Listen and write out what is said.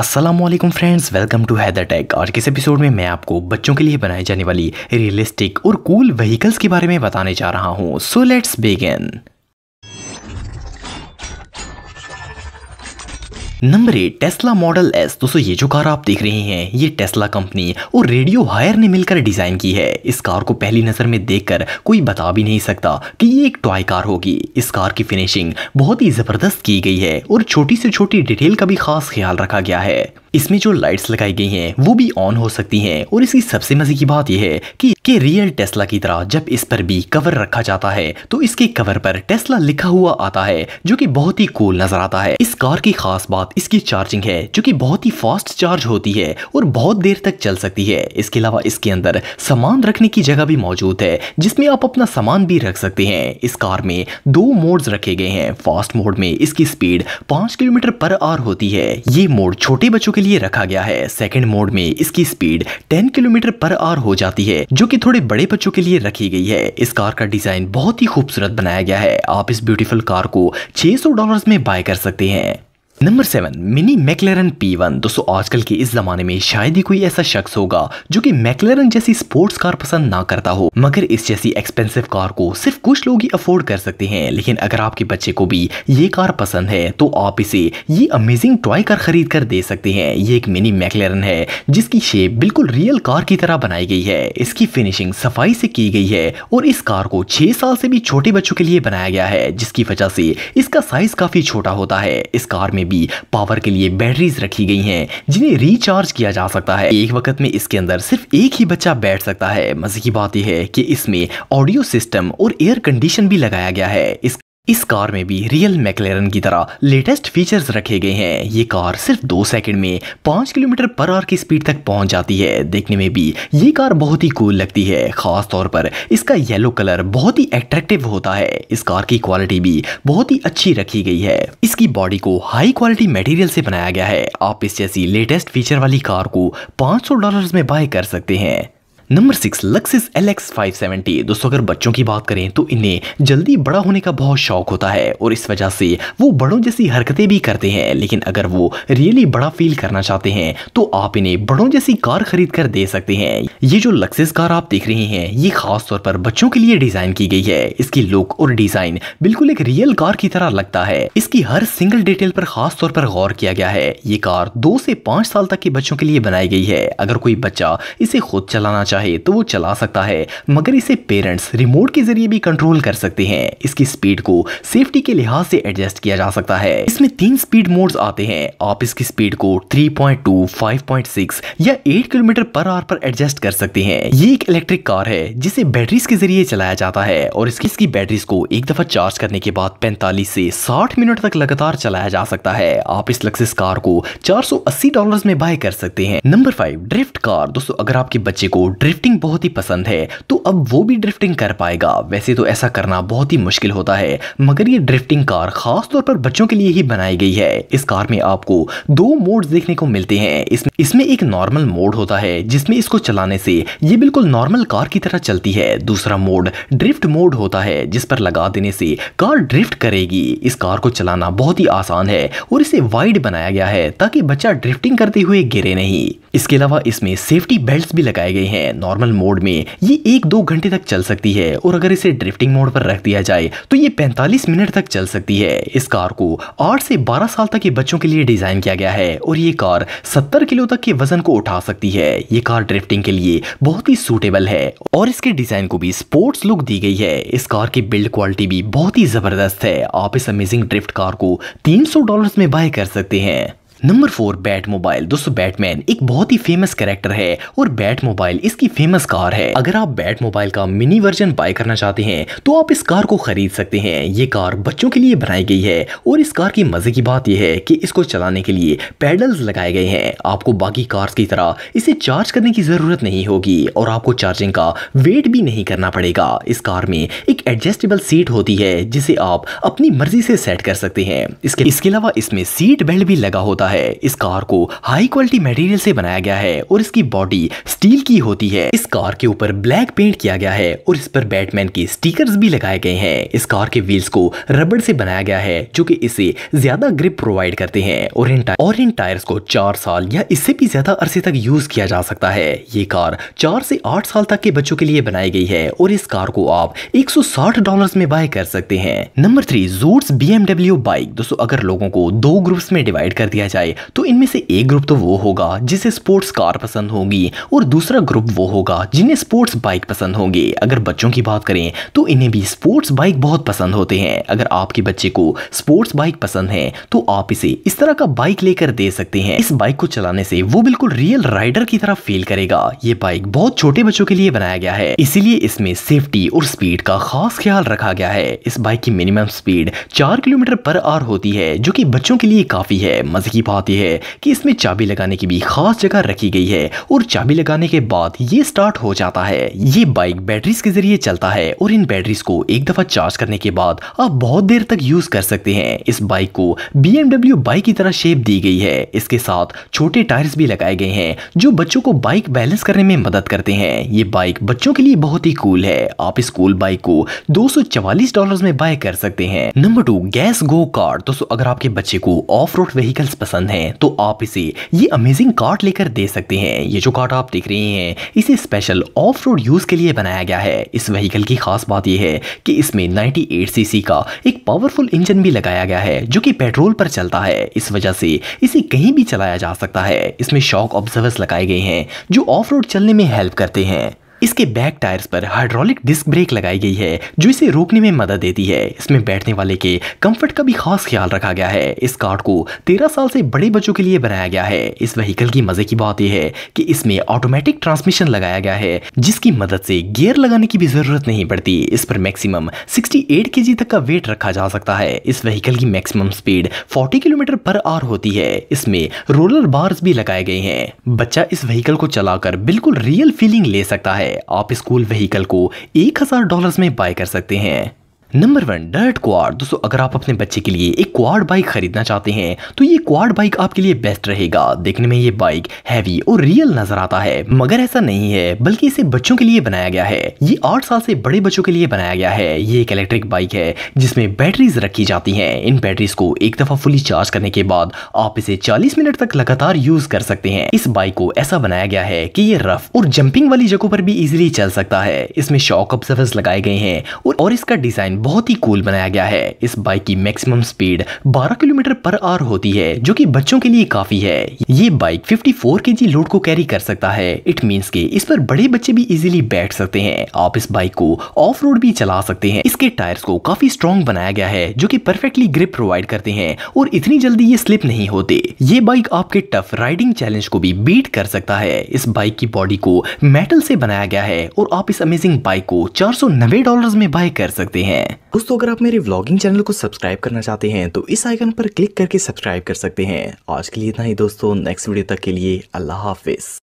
Aslam friends welcome to Haider tech आज के इस एपिसोड में मैं आपको बच्चों के लिए बनाई जाने वाली रियलिस्टिक और कूल cool व्हीकल्स के बारे में बताने जा रहा हूँ so let's begin number eight Tesla model S दोस्तों ये जो कार आप देख रहे हैं ये टेस्ला कंपनी और रेडियो हायर ने मिलकर डिजाइन की है इस कार को पहली नजर में देखकर कोई बता भी नहीं सकता कि ये एक टॉय कार होगी इस कार की फिनिशिंग बहुत ही जबरदस्त की गई है और छोटी से छोटी डिटेल का भी खास ख्याल रखा गया है इसमें जो लाइट्स लगाई गई हैं वो भी ऑन हो सकती हैं और इसकी सबसे मजे की बात यह है कि के रियल टेस्ला की तरह जब इस पर भी कवर रखा जाता है तो इसके कवर पर टेस्ला लिखा हुआ आता है जो कि बहुत ही कूल नजर आता है इस कार की खास बात इसकी चार्जिंग है जो कि बहुत ही फास्ट चार्ज होती है और बहुत देर तक चल सकती है इसके अलावा इसके अंदर सामान रखने की जगह भी मौजूद है जिसमे आप अपना सामान भी रख सकते हैं इस कार में दो मोड रखे गए हैं फास्ट मोड में इसकी स्पीड पांच किलोमीटर पर आवर होती है ये मोड छोटे बच्चों के के लिए रखा गया है सेकेंड मोड में इसकी speed ten kilometre per hour हो जाती है जो की थोड़े बड़े बच्चों के लिए रखी गई है इस कार का डिजाइन बहुत ही खूबसूरत बनाया गया है आप इस ब्यूटीफुल कार को 600 डॉलर्स में बाय कर सकते हैं number seven mini McLaren P one दोस्तों आजकल के इस जमाने में शायद ही कोई ऐसा शख्स होगा जो कि मैकलेरन जैसी स्पोर्ट्स कार पसंद ना करता हो मगर इस जैसी एक्सपेंसिव कार को सिर्फ कुछ लोग ही अफोर्ड कर सकते हैं लेकिन अगर आपके बच्चे को भी ये कार पसंद है तो आप इसे ये अमेजिंग टॉय कार खरीद कर दे सकते हैं ये एक मिनी मैकलेरन है जिसकी शेप बिल्कुल रियल कार की तरह बनाई गई है इसकी फिनिशिंग सफाई से की गई है और इस कार को छह साल से भी छोटे बच्चों के लिए बनाया गया है जिसकी वजह से इसका साइज काफी छोटा होता है इस कार में भी पावर के लिए बैटरीज रखी गई हैं जिन्हें रिचार्ज किया जा सकता है एक वक्त में इसके अंदर सिर्फ एक ही बच्चा बैठ सकता है मजे की बात यह है कि इसमें ऑडियो सिस्टम और एयर कंडीशन भी लगाया गया है इस इस कार में भी रियल मैकलेरन की तरह लेटेस्ट फीचर्स रखे गए हैं ये कार सिर्फ दो सेकंड में पांच किलोमीटर पर आर की स्पीड तक पहुंच जाती है देखने में भी ये कार बहुत ही कूल लगती है खास तौर पर इसका येलो कलर बहुत ही अट्रैक्टिव होता है इस कार की क्वालिटी भी बहुत ही अच्छी रखी गई है इसकी बॉडी को हाई क्वालिटी मेटेरियल से बनाया गया है आप इस जैसी लेटेस्ट फीचर वाली कार को पांच डॉलर में बाय कर सकते हैं number six Lexus L X five seventy दोस्तों अगर बच्चों की बात करें तो इन्हें जल्दी बड़ा होने का बहुत शौक होता है और इस वजह से वो बड़ों जैसी हरकतें भी करते हैं लेकिन अगर वो रियली बड़ा फील करना चाहते हैं तो आप इन्हें बड़ों जैसी कार खरीद कर दे सकते हैं ये जो लक्सिस कार आप देख रहे हैं ये खास तौर पर बच्चों के लिए डिजाइन की गई है इसकी लुक और डिजाइन बिल्कुल एक रियल कार की तरह लगता है इसकी हर सिंगल डिटेल पर खास तौर पर गौर किया गया है ये कार दो से पांच साल तक के बच्चों के लिए बनाई गई है अगर कोई बच्चा इसे खुद चलाना चाहे चाहे तो वो चला सकता है मगर इसे पेरेंट्स रिमोट के जरिए भी कंट्रोल कर सकते हैं इसकी स्पीड को सेफ्टी के लिहाज से एडजस्ट किया जा सकता है इसमें तीन स्पीड मोड्स आते हैं आप इसकी स्पीड को 3.2, 5.6 या 8 किलोमीटर पर आवर पर एडजस्ट कर सकते हैं ये एक इलेक्ट्रिक कार है जिसे बैटरीज के जरिए चलाया जाता है और इसकी इसकी बैटरीज को एक दफा चार्ज करने के बाद पैंतालीस से साठ मिनट तक लगातार चलाया जा सकता है आप इस लक्सिस कार को चार डॉलर्स में बाय कर सकते हैं नंबर फाइव ड्रिफ्ट कार दोस्तों अगर आपके बच्चे को ड्रिफ्ट ड्रिफ्टिंग बहुत ही पसंद है तो अब वो भी ड्रिफ्टिंग कर पाएगा वैसे तो ऐसा करना बहुत ही मुश्किल होता है मगर ये ड्रिफ्टिंग कार खास तौर पर बच्चों के लिए ही बनाई गई है इस कार में आपको दो मोड देखने को मिलते हैं इसमें इसमें एक नॉर्मल मोड होता है जिसमें इसको चलाने से ये बिल्कुल नॉर्मल कार की तरह चलती है दूसरा मोड ड्रिफ्ट मोड होता है जिस पर लगा देने से कार ड्रिफ्ट करेगी इस कार को चलाना बहुत ही आसान है और इसे वाइड बनाया गया है ताकि बच्चा ड्रिफ्टिंग करते हुए गिरे नहीं इसके अलावा इसमें सेफ्टी बेल्ट भी लगाए गए हैं नॉर्मल मोड में ये एक दो घंटे तक चल सकती है और अगर इसे ड्रिफ्टिंग मोड पर रख दिया जाए तो ये 45 मिनट तक चल सकती है इस कार को 8 से 12 साल तक के बच्चों के लिए डिज़ाइन किया गया है और ये कार 70 किलो तक के वजन को उठा सकती है ये कार ड्रिफ्टिंग के लिए बहुत ही सूटेबल है और इसके डिज़ाइन को भी स्पोर्ट्स लुक दी गई है इस कार की बिल्ड क्वालिटी भी बहुत ही ज़बरदस्त है आप इस अमेजिंग ड्रिफ्ट कार को तीन डॉलर्स में बाय कर सकते हैं नंबर फोर बैट मोबाइल दोस्तों बैटमैन एक बहुत ही फेमस कैरेक्टर है और बैट मोबाइल इसकी फेमस कार है अगर आप बैट मोबाइल का मिनी वर्जन बाय करना चाहते हैं तो आप इस कार को खरीद सकते हैं ये कार बच्चों के लिए बनाई गई है और इस कार की मजे की बात यह है कि इसको चलाने के लिए पैडल्स लगाए गए हैं आपको बाकी कार्स की तरह इसे चार्ज करने की जरूरत नहीं होगी और आपको चार्जिंग का वेट भी नहीं करना पड़ेगा इस कार में एक एडजस्टेबल सीट होती है जिसे आप अपनी मर्जी से सेट कर सकते हैं इसके अलावा इसमें सीट बेल्ट भी लगा होता है है इस कार को हाई क्वालिटी मटेरियल से बनाया गया है और इसकी बॉडी स्टील की होती है इस कार के ऊपर ब्लैक पेंट किया गया है और इस पर बैटमैन के स्टिकर्स भी लगाए गए हैं इस कार के व्हील्स को रबड़ से बनाया गया है जो कि इसे ज्यादा ग्रिप प्रोवाइड करते हैं और इन और इन टायर्स को चार साल या इससे भी ज्यादा अरसे तक यूज किया जा सकता है ये कार चार से आठ साल तक के बच्चों के लिए बनाई गई है और इस कार को आप 160 डॉलर्स में बाय कर सकते हैं नंबर थ्री जोर्स एमडब्ल्यू बाइक दोस्तों अगर लोगों को दो ग्रुप्स में डिवाइड कर दिया जाए जाए तो इनमें से एक ग्रुप तो वो होगा जिसे स्पोर्ट्स कार पसंद होगी और दूसरा ग्रुप वो होगा जिन्हें स्पोर्ट्स बाइक पसंद होंगे अगर बच्चों की बात करें तो इन्हें भी स्पोर्ट्स बाइक बहुत पसंद होते हैं अगर आपके बच्चे को स्पोर्ट्स बाइक पसंद है तो आप इसे इस तरह का बाइक लेकर दे सकते हैं इस बाइक को चलाने से वो बिल्कुल रियल राइडर की तरह फील करेगा ये बाइक बहुत छोटे बच्चों के लिए बनाया गया है इसीलिए इसमें सेफ्टी और स्पीड का खास ख्याल रखा गया है इस बाइक की मिनिमम स्पीड चार किलोमीटर पर आवर होती है जो कि बच्चों के लिए काफी है मजे की बात यह है कि इसमें चाबी लगाने की भी खास जगह रखी गई है और चाबी लगाने के बाद ये स्टार्ट हो जाता है ये बाइक बैटरीज के जरिए चलता है और इन बैटरीज को एक दफा चार्ज करने के बाद आप बहुत देर तक यूज कर सकते हैं इस बाइक को बी बाइक की तरह शेप दी गई है इसके साथ छोटे टायर्स भी लगाए गए हैं जो बच्चों को बाइक बैलेंस करने में मदद करते हैं ये बाइक बच्चों के लिए बहुत ही कूल है आप इस कूल बाइक को दो डॉलर में बाय कर सकते हैं number two gas go kart दोस्तों अगर आपके बच्चे को ऑफ रोड व्हीकल्स पसंद पसंद है तो आप इसे ये अमेजिंग कार्ड लेकर दे सकते हैं ये जो कार्ड आप देख रहे हैं इसे स्पेशल ऑफ रोड यूज़ के लिए बनाया गया है इस व्हीकल की खास बात यह है कि इसमें 98 सीसी का एक पावरफुल इंजन भी लगाया गया है जो कि पेट्रोल पर चलता है इस वजह से इसे कहीं भी चलाया जा सकता है इसमें शॉक ऑब्जर्वर्स लगाए गए हैं जो ऑफ रोड चलने में हेल्प करते हैं इसके बैक टायर्स पर हाइड्रोलिक डिस्क ब्रेक लगाई गई है जो इसे रोकने में मदद देती है इसमें बैठने वाले के कंफर्ट का भी खास ख्याल रखा गया है इस कार्ड को तेरह साल से बड़े बच्चों के लिए बनाया गया है इस व्हीकल की मजे की बात यह है कि इसमें ऑटोमेटिक ट्रांसमिशन लगाया गया है जिसकी मदद से गियर लगाने की भी जरूरत नहीं पड़ती इस पर मैक्सिमम के जी तक का वेट रखा जा सकता है इस व्हीकल की maximum speed forty kilometre per hour होती है इसमें रोलर बार्स भी लगाए गए हैं बच्चा इस व्हीकल को चलाकर बिल्कुल रियल फीलिंग ले सकता है आप स्कूल व्हीकल को एक हजार डॉलर में बाय कर सकते हैं नंबर वन डर्ट क्वाड दोस्तों अगर आप अपने बच्चे के लिए एक क्वाड बाइक खरीदना चाहते हैं तो ये क्वाड बाइक आपके लिए बेस्ट रहेगा देखने में ये बाइक हैवी और रियल नजर आता है मगर ऐसा नहीं है बल्कि इसे बच्चों के लिए बनाया गया है ये आठ साल से बड़े बच्चों के लिए बनाया गया है ये एक इलेक्ट्रिक बाइक है जिसमें बैटरीज रखी जाती है इन बैटरीज को एक दफा फुली चार्ज करने के बाद आप इसे चालीस मिनट तक लगातार यूज कर सकते हैं इस बाइक को ऐसा बनाया गया है की ये रफ और जंपिंग वाली जगहों पर भी इजिली चल सकता है इसमें शॉक ऑब्जर्वर्स लगाए गए हैं और इसका डिजाइन बहुत ही कूल बनाया गया है इस बाइक की maximum speed 12 kilometre per hour होती है जो कि बच्चों के लिए काफी है ये बाइक 54 केजी लोड को कैरी कर सकता है इट मींस के इस पर बड़े बच्चे भी इजीली बैठ सकते हैं आप इस बाइक को ऑफ रोड भी चला सकते हैं इसके टायर्स को काफी स्ट्रॉन्ग बनाया गया है जो की परफेक्टली ग्रिप प्रोवाइड करते हैं और इतनी जल्दी ये स्लिप नहीं होते ये बाइक आपके टफ राइडिंग चैलेंज को भी बीट कर सकता है इस बाइक की बॉडी को मेटल से बनाया गया है और आप इस अमेजिंग बाइक को चार सौ नब्बे डॉलर में बाय कर सकते हैं हैं दोस्तों अगर आप मेरे व्लॉगिंग चैनल को सब्सक्राइब करना चाहते हैं तो इस आइकन पर क्लिक करके सब्सक्राइब कर सकते हैं आज के लिए इतना ही दोस्तों नेक्स्ट वीडियो तक के लिए अल्लाह हाफिज